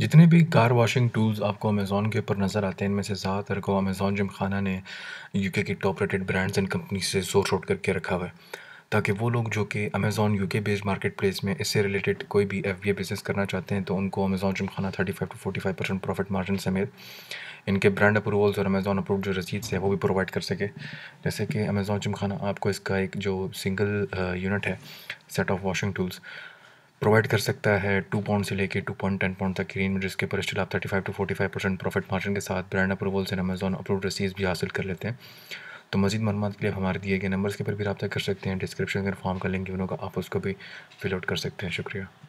जितने भी car washing tools आपको अमेज़ोन के ऊपर नज़र आते हैं इनमें से ज़्यादातर को अमेज़ोन जिम खाना ने यूके के top rated brands and company से सोर्स आउट करके रखा हुआ है ताकि वो लोग जो कि अमेज़ॉन के बेस्ड मार्केट प्लेस में इससे रिलेटेड कोई भी एफ बिज़नेस करना चाहते हैं तो उनको अमेज़ॉन जिम खाना thirty five to forty five percent profit margin समेत इनके ब्रांड अप्रूवल्स और अमेज़ॉन अप्रूव जो रसीद्स हैं वो भी प्रोवाइड कर सके जैसे कि अमेज़ॉन जिम खाना आपको इसका एक जो सिंगल यूनिट uh, है set of washing tools provide कर सकता है टू पाउंड से लेके टू पॉइंट टेन पाउंड तक की रेंज में जिसके पर स्टिल आप thirty five to forty five percent profit margin के साथ ब्रांड अप्रूवल से अमेजन अप्रूव रसीज भी हासिल कर लेते हैं तो मजीद मालूम के लिए हमारे दिए गए नंबर्स के पर भी रब्ता कर सकते हैं डिस्क्रिप्शन में फॉर्म का लिंक भी उनका आप उसको भी फिलआउट कर सकते हैं शुक्रिया